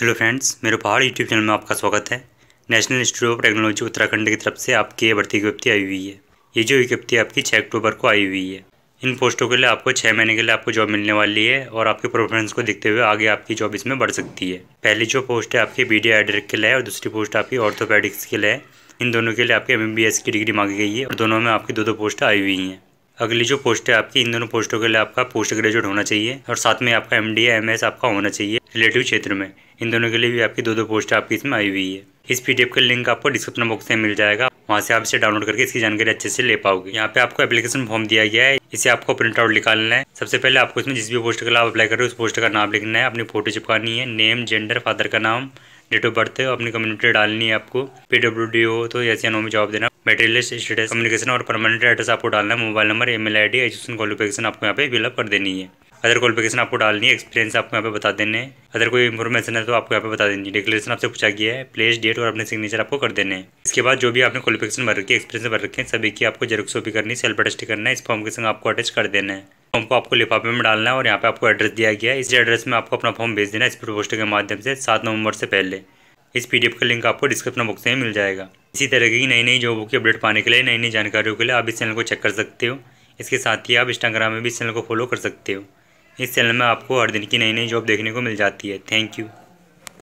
hello friends मेरे पहाड़ YouTube channel में आपका स्वागत है national institute of technology Uttarakhand की तरफ से आपकी ये भर्ती विज्ञप्ति आई हुई है ये जो विज्ञप्ति आपकी छः अक्टूबर को आई हुई है इन पोस्टों के लिए आपको छः महीने के लिए आपको जॉब मिलने वाली है और आपके परफॉर्मेंस को देखते हुए आगे आपकी जॉब इसमें बढ़ सकती है पहली जो पोस्ट है आपकी बी डी के लिए और दूसरी पोस्ट आपकी ऑर्थोपेडिक्स के लिए है इन दोनों के लिए आपके एम की डिग्री मांगी गई है और दोनों में आपकी दो दो पोस्ट आई हुई हैं अगली जो पोस्ट है आपकी इन दोनों पोस्टों के लिए आपका पोस्ट ग्रेजुएट होना चाहिए और साथ में आपका एम डी आपका होना चाहिए रिलेटिव क्षेत्र में इन दोनों के लिए भी आपकी दो दो पोस्ट आपकी इसमें आई हुई है इस पी का लिंक आपको डिस्क्रिप्शन बॉक्स में मिल जाएगा वहाँ से आप इसे डाउनलोड करके इसकी जानकारी अच्छे से ले पाओगे यहाँ पे आपको एप्लीकेशन फॉर्म दिया गया है इसे आपको प्रिंट आउट निकालना है सबसे पहले आपको इसमें जिस भी पोस्ट के लिए आप अप्लाई कर रहे हो उस पोस्ट का नाम लिखना है अपनी फोटो चिपकानी है नेम जेंडर फादर का नाम डेट ऑफ बर्थ अपनी कम्युनिटी डालनी है आपको पीडब्ल्यू हो तो ऐसे नो में जॉब देना मेटेरियल स्टेटस कम्युनिकेशन और परमानेंट एड्रेस आपको डालना है mobile number email I D education qualification आपको यहाँ पे फिलअप कर देनी है अदर क्वालिफिकेशन आपको डालनी है एक्सपीरियंस आपको यहाँ पे बता देने अगर अदर कोई इन्फॉर्मेशन है तो आपको यहाँ पे बता देनी है डिक्लेरेशन आपसे पूछा गया है प्लेस डेट और अपने सिग्नेचर आपको कर देने हैं इसके बाद जो भी आपने क्वालिफिकेशन भर रखी है एक्सपीरियंस भर रखे हैं सभी की आपको जेरोक्स कॉपी करनी सेल्फ अटेस्ट करना है इस फॉर्म के संग आपको अटैच कर देना है फॉर्म को आपको लिफाफे में डालना है और यहाँ पे आपको एड्रेस दिया गया है इस एड्रेस में आपको अपना फॉर्म भेज देना है स्पीड पोस्ट के माध्यम से सात नवंबर से पहले इस पीडीएफ का लिंक आपको डिस्क्रिप्शन बॉक्स में मिल जाएगा इसी तरह की नई नई जॉबों की अपडेट पाने के लिए नई नई जानकारियों के लिए आप इस चैनल को चेक कर सकते हो इसके साथ ही आप इंस्टाग्राम में भी इस चैनल को फॉलो कर सकते हो इस चैनल में आपको हर दिन की नई नई जॉब देखने को मिल जाती है थैंक यू